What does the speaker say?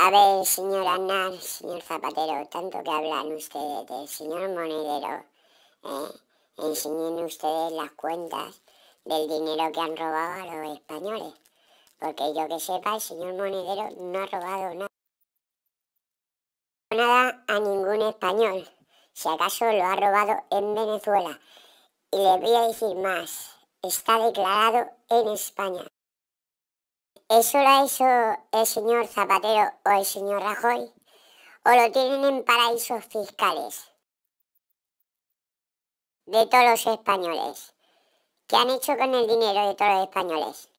A ver, señor Aznar, señor Zapatero, tanto que hablan ustedes del señor Monedero, ¿eh? enseñen ustedes las cuentas del dinero que han robado a los españoles. Porque yo que sepa, el señor Monedero no ha robado nada. Nada a ningún español. Si acaso lo ha robado en Venezuela. Y les voy a decir más. Está declarado en España. ¿Eso lo hecho el señor Zapatero o el señor Rajoy? ¿O lo tienen en paraísos fiscales? De todos los españoles. ¿Qué han hecho con el dinero de todos los españoles?